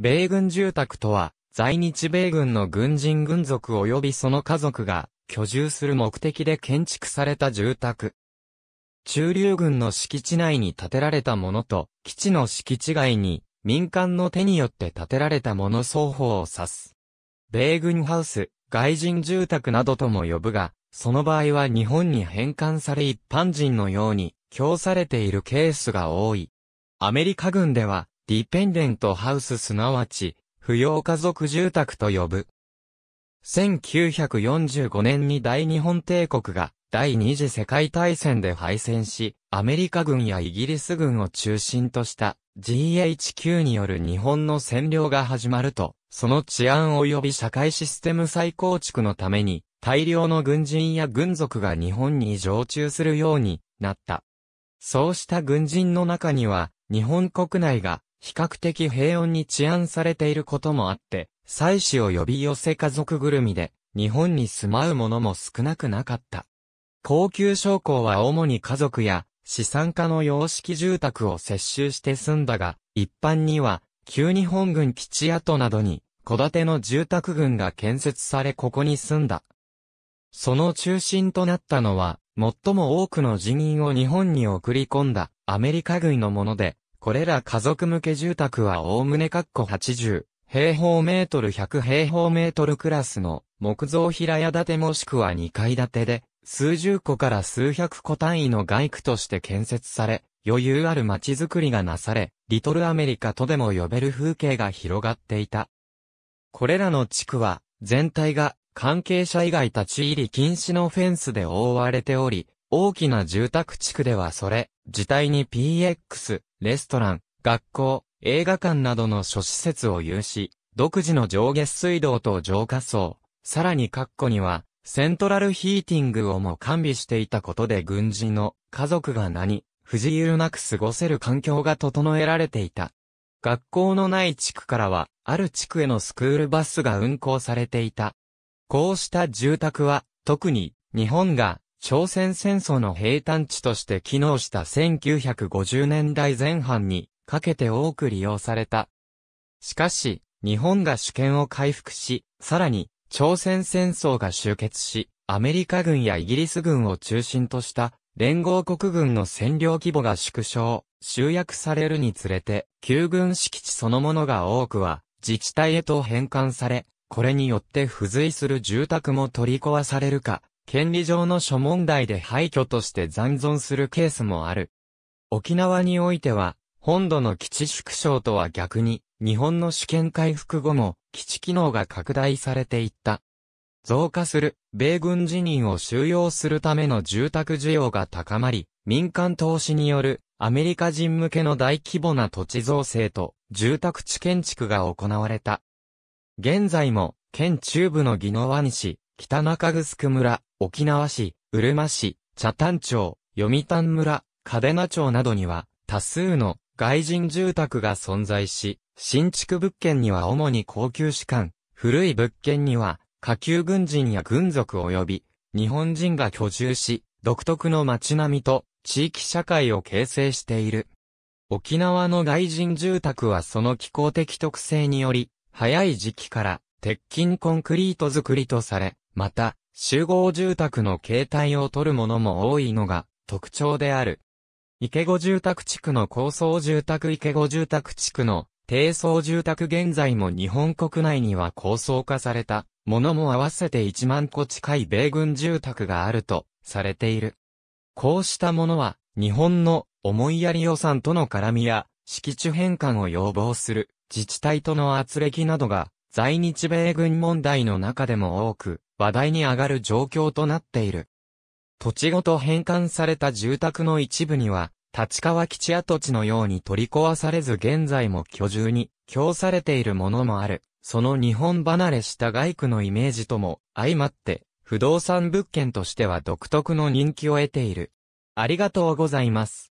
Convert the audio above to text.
米軍住宅とは、在日米軍の軍人軍属及びその家族が居住する目的で建築された住宅。中流軍の敷地内に建てられたものと、基地の敷地外に民間の手によって建てられたもの双方を指す。米軍ハウス、外人住宅などとも呼ぶが、その場合は日本に返還され一般人のように供されているケースが多い。アメリカ軍ではディペンデントハウスすなわち、扶養家族住宅と呼ぶ。1945年に大日本帝国が第二次世界大戦で敗戦し、アメリカ軍やイギリス軍を中心とした GHQ による日本の占領が始まると、その治安及び社会システム再構築のために、大量の軍人や軍属が日本に常駐するようになった。そうした軍人の中には、日本国内が比較的平穏に治安されていることもあって、妻子を呼び寄せ家族ぐるみで、日本に住まう者も少なくなかった。高級商工は主に家族や資産家の洋式住宅を接収して住んだが、一般には旧日本軍基地跡などに戸建ての住宅群が建設されここに住んだ。その中心となったのは、最も多くの人員を日本に送り込んだアメリカ軍のもので、これら家族向け住宅はおおむね括弧80、平方メートル100平方メートルクラスの木造平屋建てもしくは2階建てで、数十個から数百個単位の外区として建設され、余裕ある街づくりがなされ、リトルアメリカとでも呼べる風景が広がっていた。これらの地区は、全体が関係者以外立ち入り禁止のフェンスで覆われており、大きな住宅地区ではそれ自体に PX、レストラン、学校、映画館などの諸施設を有し、独自の上下水道と浄化層、さらに括弧には、セントラルヒーティングをも完備していたことで軍人の家族が何、不自由なく過ごせる環境が整えられていた。学校のない地区からは、ある地区へのスクールバスが運行されていた。こうした住宅は、特に、日本が朝鮮戦争の平坦地として機能した1950年代前半にかけて多く利用された。しかし、日本が主権を回復し、さらに、朝鮮戦争が終結し、アメリカ軍やイギリス軍を中心とした連合国軍の占領規模が縮小、集約されるにつれて、旧軍敷地そのものが多くは自治体へと返還され、これによって付随する住宅も取り壊されるか、権利上の諸問題で廃墟として残存するケースもある。沖縄においては、本土の基地縮小とは逆に、日本の主権回復後も、基地機能が拡大されていった。増加する、米軍辞任を収容するための住宅需要が高まり、民間投資による、アメリカ人向けの大規模な土地造成と、住宅地建築が行われた。現在も、県中部の宜野湾市、北中城村、沖縄市、うるま市、茶谷町、読谷村、嘉手納町などには、多数の外人住宅が存在し、新築物件には主に高級士官、古い物件には下級軍人や軍属及び日本人が居住し、独特の街並みと地域社会を形成している。沖縄の外人住宅はその気候的特性により、早い時期から鉄筋コンクリート作りとされ、また、集合住宅の形態を取るものも多いのが特徴である。池子住宅地区の高層住宅池子住宅地区の低層住宅現在も日本国内には高層化されたものも合わせて1万個近い米軍住宅があるとされている。こうしたものは日本の思いやり予算との絡みや敷地変換を要望する自治体との圧力などが在日米軍問題の中でも多く、話題に上がる状況となっている。土地ごと返還された住宅の一部には、立川基地跡地のように取り壊されず現在も居住に、供されているものもある。その日本離れした外区のイメージとも、相まって、不動産物件としては独特の人気を得ている。ありがとうございます。